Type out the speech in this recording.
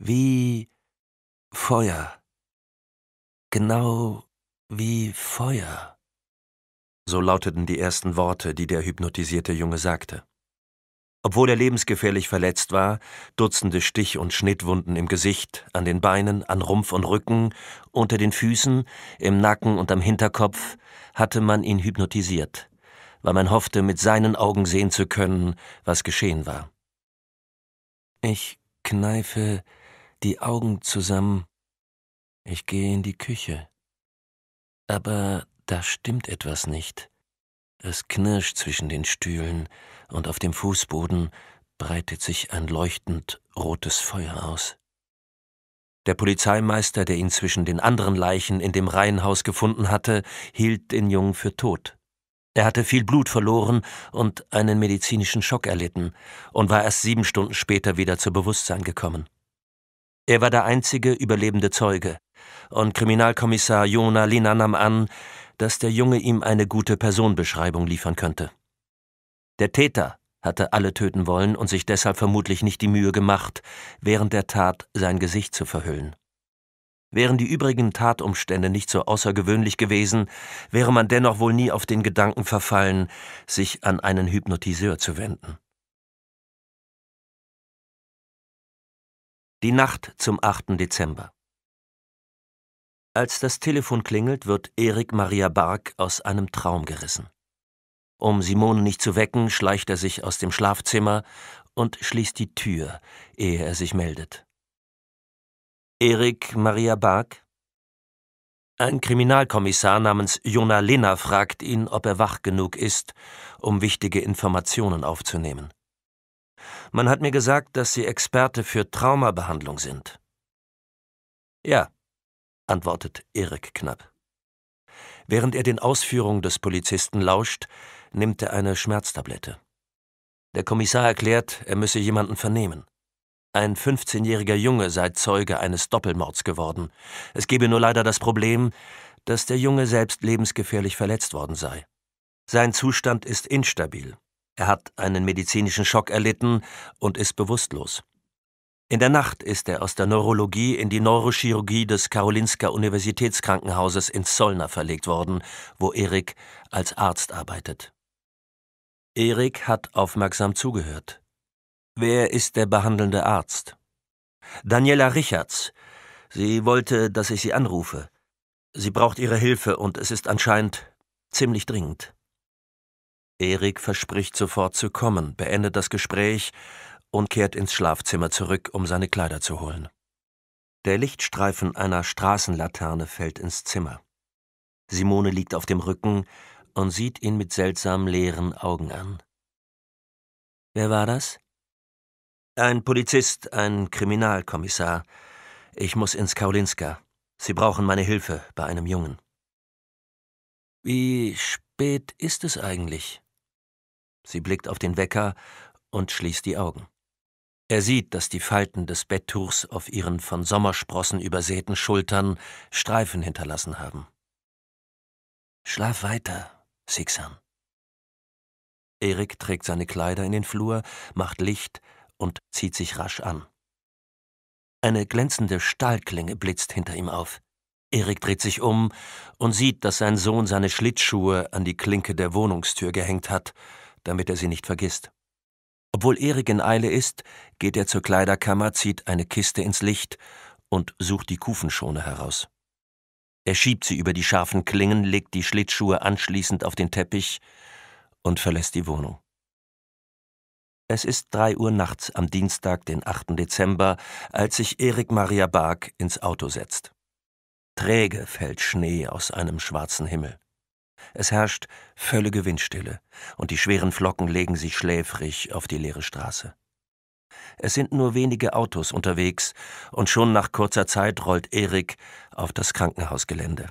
wie Feuer, genau wie Feuer. So lauteten die ersten Worte, die der hypnotisierte Junge sagte. Obwohl er lebensgefährlich verletzt war, Dutzende Stich- und Schnittwunden im Gesicht, an den Beinen, an Rumpf und Rücken, unter den Füßen, im Nacken und am Hinterkopf, hatte man ihn hypnotisiert, weil man hoffte, mit seinen Augen sehen zu können, was geschehen war. Ich kneife die Augen zusammen. Ich gehe in die Küche. Aber da stimmt etwas nicht. Es knirscht zwischen den Stühlen und auf dem Fußboden breitet sich ein leuchtend rotes Feuer aus. Der Polizeimeister, der ihn zwischen den anderen Leichen in dem Reihenhaus gefunden hatte, hielt den Jungen für tot. Er hatte viel Blut verloren und einen medizinischen Schock erlitten und war erst sieben Stunden später wieder zu Bewusstsein gekommen. Er war der einzige überlebende Zeuge. Und Kriminalkommissar Jona Lina nahm an, dass der Junge ihm eine gute Personenbeschreibung liefern könnte. Der Täter hatte alle töten wollen und sich deshalb vermutlich nicht die Mühe gemacht, während der Tat sein Gesicht zu verhüllen. Wären die übrigen Tatumstände nicht so außergewöhnlich gewesen, wäre man dennoch wohl nie auf den Gedanken verfallen, sich an einen Hypnotiseur zu wenden. Die Nacht zum 8. Dezember. Als das Telefon klingelt, wird Erik Maria Bark aus einem Traum gerissen. Um Simone nicht zu wecken, schleicht er sich aus dem Schlafzimmer und schließt die Tür, ehe er sich meldet. Erik Maria Bark? Ein Kriminalkommissar namens Jona Lena fragt ihn, ob er wach genug ist, um wichtige Informationen aufzunehmen. Man hat mir gesagt, dass Sie Experte für Traumabehandlung sind. Ja, antwortet Erik knapp. Während er den Ausführungen des Polizisten lauscht, nimmt er eine Schmerztablette. Der Kommissar erklärt, er müsse jemanden vernehmen. Ein 15-jähriger Junge sei Zeuge eines Doppelmords geworden. Es gebe nur leider das Problem, dass der Junge selbst lebensgefährlich verletzt worden sei. Sein Zustand ist instabil er hat einen medizinischen Schock erlitten und ist bewusstlos. In der Nacht ist er aus der Neurologie in die Neurochirurgie des Karolinska Universitätskrankenhauses in Zollner verlegt worden, wo Erik als Arzt arbeitet. Erik hat aufmerksam zugehört. Wer ist der behandelnde Arzt? Daniela Richards. Sie wollte, dass ich sie anrufe. Sie braucht ihre Hilfe und es ist anscheinend ziemlich dringend. Erik verspricht sofort zu kommen, beendet das Gespräch und kehrt ins Schlafzimmer zurück, um seine Kleider zu holen. Der Lichtstreifen einer Straßenlaterne fällt ins Zimmer. Simone liegt auf dem Rücken und sieht ihn mit seltsam leeren Augen an. Wer war das? Ein Polizist, ein Kriminalkommissar. Ich muss ins Kaulinska. Sie brauchen meine Hilfe bei einem Jungen. Wie spät ist es eigentlich? Sie blickt auf den Wecker und schließt die Augen. Er sieht, dass die Falten des Betttuchs auf ihren von Sommersprossen übersäten Schultern Streifen hinterlassen haben. Schlaf weiter, Sixan. Erik trägt seine Kleider in den Flur, macht Licht und zieht sich rasch an. Eine glänzende Stahlklinge blitzt hinter ihm auf. Erik dreht sich um und sieht, dass sein Sohn seine Schlittschuhe an die Klinke der Wohnungstür gehängt hat damit er sie nicht vergisst. Obwohl Erik in Eile ist, geht er zur Kleiderkammer, zieht eine Kiste ins Licht und sucht die Kufenschone heraus. Er schiebt sie über die scharfen Klingen, legt die Schlittschuhe anschließend auf den Teppich und verlässt die Wohnung. Es ist drei Uhr nachts am Dienstag, den 8. Dezember, als sich Erik Maria Bark ins Auto setzt. Träge fällt Schnee aus einem schwarzen Himmel. Es herrscht völlige Windstille, und die schweren Flocken legen sich schläfrig auf die leere Straße. Es sind nur wenige Autos unterwegs, und schon nach kurzer Zeit rollt Erik auf das Krankenhausgelände.